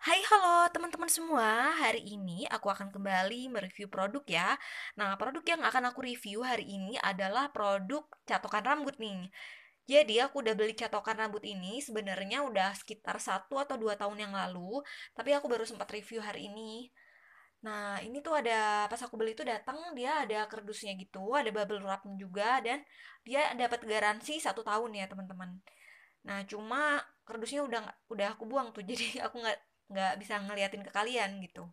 Hai halo teman-teman semua, hari ini aku akan kembali mereview produk ya. Nah, produk yang akan aku review hari ini adalah produk catokan rambut nih. Jadi aku udah beli catokan rambut ini sebenarnya udah sekitar satu atau dua tahun yang lalu, tapi aku baru sempat review hari ini. Nah, ini tuh ada pas aku beli itu datang dia ada kerdusnya gitu, ada bubble wrap juga dan dia dapat garansi satu tahun ya teman-teman. Nah, cuma kerdusnya udah udah aku buang tuh, jadi aku nggak nggak bisa ngeliatin ke kalian gitu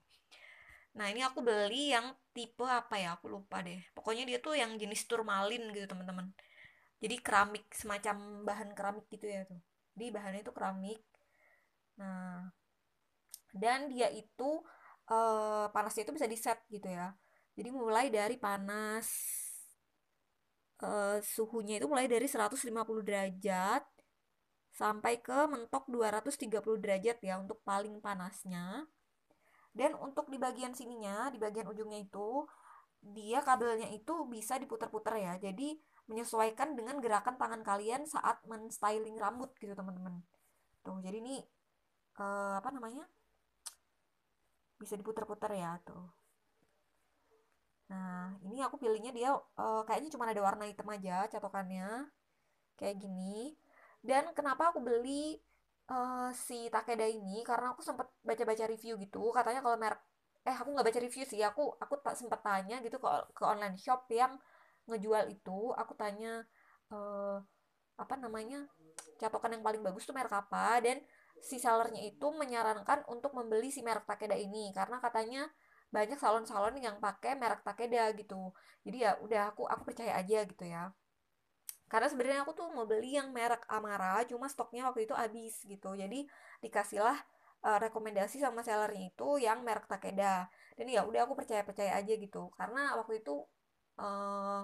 nah ini aku beli yang tipe apa ya aku lupa deh pokoknya dia tuh yang jenis turmalin gitu teman-teman jadi keramik semacam bahan keramik gitu ya tuh jadi bahannya itu keramik nah dan dia itu eh, panasnya itu bisa di set gitu ya jadi mulai dari panas eh, suhunya itu mulai dari 150 derajat sampai ke mentok 230 derajat ya untuk paling panasnya. Dan untuk di bagian sininya, di bagian ujungnya itu dia kabelnya itu bisa diputar-putar ya. Jadi menyesuaikan dengan gerakan tangan kalian saat menstyling rambut gitu teman-teman. Tuh, jadi ini uh, apa namanya? Bisa diputar-putar ya tuh. Nah, ini aku pilihnya dia uh, kayaknya cuma ada warna hitam aja catokannya. Kayak gini. Dan kenapa aku beli uh, si Takeda ini karena aku sempat baca-baca review gitu, katanya kalau merek eh aku nggak baca review sih, aku aku tak sempat tanya gitu ke ke online shop yang ngejual itu, aku tanya uh, apa namanya? capokan yang paling bagus tuh merek apa dan si sellernya itu menyarankan untuk membeli si merek Takeda ini karena katanya banyak salon-salon yang pakai merek Takeda gitu. Jadi ya udah aku aku percaya aja gitu ya karena sebenarnya aku tuh mau beli yang merek Amara cuma stoknya waktu itu habis gitu jadi dikasihlah uh, rekomendasi sama sellernya itu yang merek Takeda dan ya udah aku percaya percaya aja gitu karena waktu itu uh,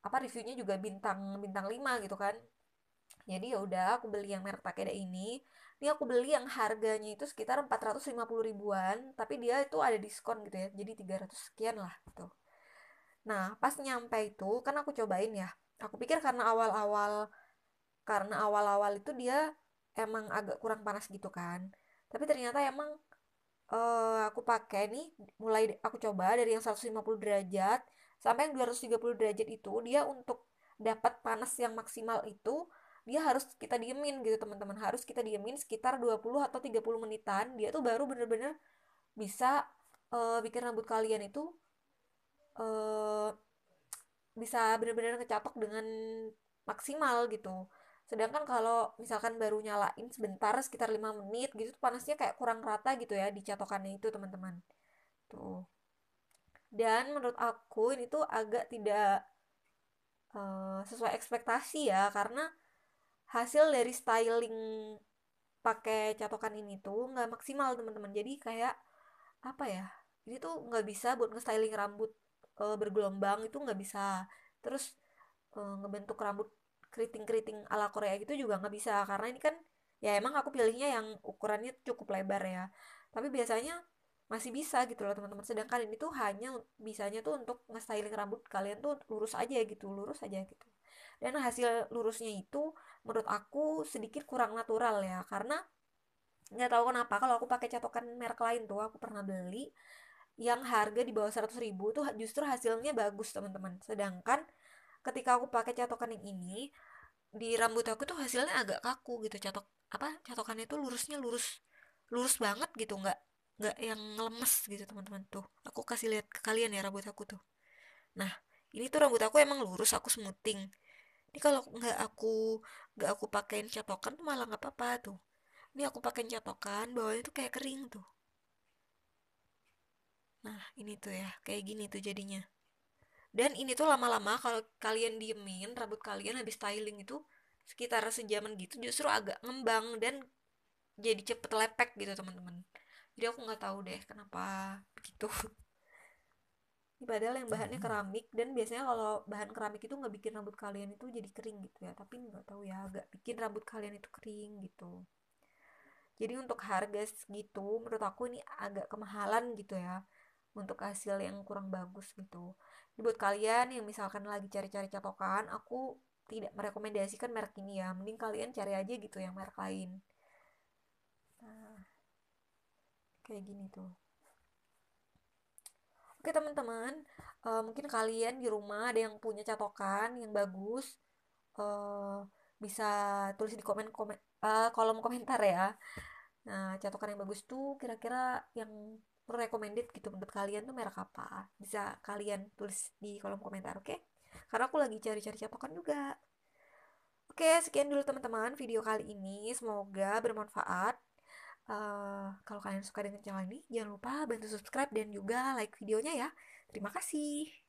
apa reviewnya juga bintang bintang 5 gitu kan jadi ya udah aku beli yang merek Takeda ini ini aku beli yang harganya itu sekitar 450 ribuan tapi dia itu ada diskon gitu ya jadi 300 sekian lah gitu nah pas nyampe itu kan aku cobain ya aku pikir karena awal-awal karena awal-awal itu dia emang agak kurang panas gitu kan tapi ternyata emang uh, aku pakai nih mulai aku coba dari yang 150 derajat sampai yang 230 derajat itu dia untuk dapat panas yang maksimal itu dia harus kita diemin gitu teman-teman harus kita diemin sekitar 20 atau 30 menitan dia tuh baru bener-bener bisa uh, bikin rambut kalian itu uh, bisa benar-benar kecapok dengan maksimal gitu sedangkan kalau misalkan baru nyalain sebentar sekitar 5 menit gitu panasnya kayak kurang rata gitu ya di catokannya itu teman-teman tuh dan menurut aku ini tuh agak tidak uh, sesuai ekspektasi ya karena hasil dari styling pakai catokan ini tuh nggak maksimal teman-teman jadi kayak apa ya ini tuh nggak bisa buat nge-styling rambut uh, bergelombang itu nggak bisa terus uh, ngebentuk rambut keriting-keriting ala Korea gitu juga nggak bisa karena ini kan ya emang aku pilihnya yang ukurannya cukup lebar ya tapi biasanya masih bisa gitu loh teman-teman sedangkan ini tuh hanya bisanya tuh untuk ngestyling rambut kalian tuh lurus aja gitu lurus aja gitu dan hasil lurusnya itu menurut aku sedikit kurang natural ya karena nggak tahu kenapa kalau aku pakai catokan merek lain tuh aku pernah beli yang harga di bawah 100 ribu tuh justru hasilnya bagus teman-teman sedangkan ketika aku pakai catokan yang ini di rambut aku tuh hasilnya agak kaku gitu catok apa catokannya itu lurusnya lurus lurus banget gitu nggak nggak yang lemes gitu teman-teman tuh aku kasih lihat ke kalian ya rambut aku tuh nah ini tuh rambut aku emang lurus aku smoothing ini kalau nggak aku nggak aku pakein catokan tuh malah nggak apa-apa tuh ini aku pakein catokan bawahnya tuh kayak kering tuh Nah, ini tuh ya, kayak gini tuh jadinya. Dan ini tuh lama-lama kalau kalian diemin rambut kalian habis styling itu sekitar sejaman gitu justru agak ngembang dan jadi cepet lepek gitu teman-teman. Jadi aku nggak tahu deh kenapa begitu. Padahal yang bahannya hmm. keramik dan biasanya kalau bahan keramik itu nggak bikin rambut kalian itu jadi kering gitu ya. Tapi nggak tahu ya agak bikin rambut kalian itu kering gitu. Jadi untuk harga segitu menurut aku ini agak kemahalan gitu ya untuk hasil yang kurang bagus gitu. Jadi buat kalian yang misalkan lagi cari-cari catokan, aku tidak merekomendasikan merek ini ya. Mending kalian cari aja gitu yang merek lain. Nah, kayak gini tuh. Oke teman-teman, uh, mungkin kalian di rumah ada yang punya catokan yang bagus, uh, bisa tulis di komen, komen uh, kolom komentar ya. Nah, catokan yang bagus tuh kira-kira yang recommended gitu menurut kalian tuh merek apa? Bisa kalian tulis di kolom komentar, oke? Okay? Karena aku lagi cari-cari catokan juga. Oke, okay, sekian dulu teman-teman video kali ini. Semoga bermanfaat. Uh, kalau kalian suka dengan channel ini, jangan lupa bantu subscribe dan juga like videonya ya. Terima kasih.